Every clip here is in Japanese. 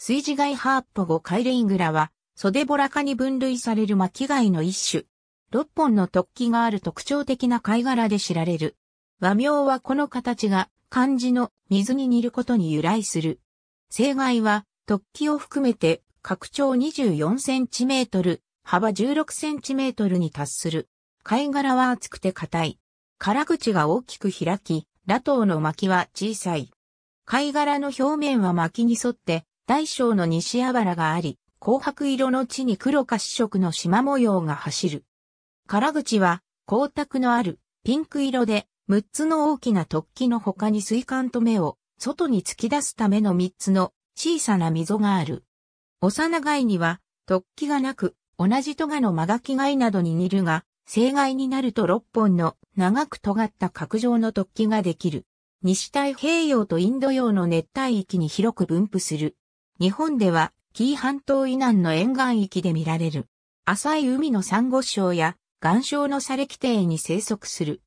水地貝ハーポゴカイレイングラは、袖ボラ科に分類される巻貝の一種。6本の突起がある特徴的な貝殻で知られる。和名はこの形が漢字の水に似ることに由来する。生貝は突起を含めて拡張 24cm、幅 16cm に達する。貝殻は厚くて硬い。殻口が大きく開き、ラトウの巻は小さい。貝殻の表面は巻きに沿って大小の西あばらがあり、紅白色の地に黒か紫色の縞模様が走る。唐口は光沢のあるピンク色で6つの大きな突起の他に水管と目を外に突き出すための3つの小さな溝がある。幼貝には突起がなく、同じトの間き貝などに似るが、正貝になると6本の長く尖った角状の突起ができる。西太平洋とインド洋の熱帯域に広く分布する。日本では紀伊半島以南の沿岸域で見られる。浅い海の珊瑚礁や岩礁の砂礫底に生息する。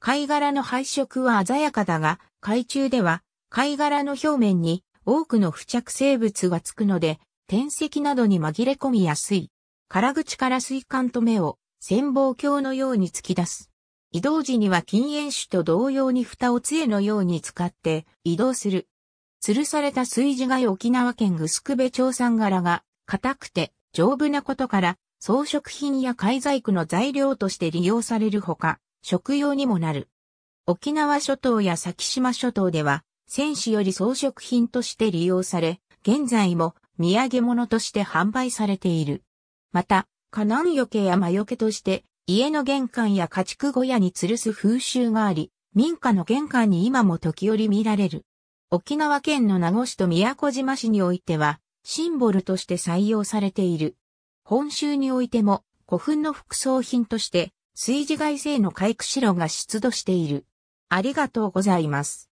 貝殻の配色は鮮やかだが、海中では貝殻の表面に多くの付着生物がつくので、天石などに紛れ込みやすい。空口から水管と目を潜望鏡のように突き出す。移動時には禁煙種と同様に蓋を杖のように使って移動する。吊るされた炊事貝沖縄県グスクベ町産柄が硬くて丈夫なことから装飾品や貝細工の材料として利用されるほか食用にもなる。沖縄諸島や先島諸島では戦士より装飾品として利用され現在も土産物として販売されている。また、カナンよけや魔よけとして家の玄関や家畜小屋に吊るす風習があり民家の玄関に今も時折見られる。沖縄県の名護市と宮古島市においては、シンボルとして採用されている。本州においても、古墳の副葬品として、炊事外製の回復白が出土している。ありがとうございます。